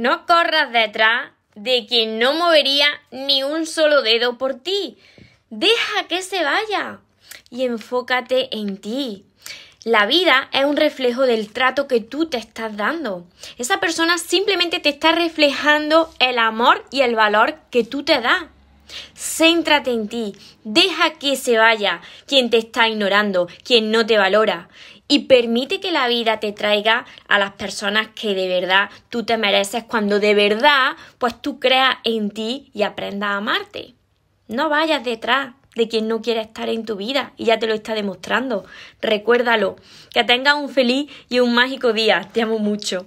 No corras detrás de quien no movería ni un solo dedo por ti. Deja que se vaya y enfócate en ti. La vida es un reflejo del trato que tú te estás dando. Esa persona simplemente te está reflejando el amor y el valor que tú te das. Céntrate en ti, deja que se vaya quien te está ignorando, quien no te valora y permite que la vida te traiga a las personas que de verdad tú te mereces cuando de verdad pues tú creas en ti y aprendas a amarte. No vayas detrás de quien no quiere estar en tu vida y ya te lo está demostrando. Recuérdalo. Que tengas un feliz y un mágico día. Te amo mucho.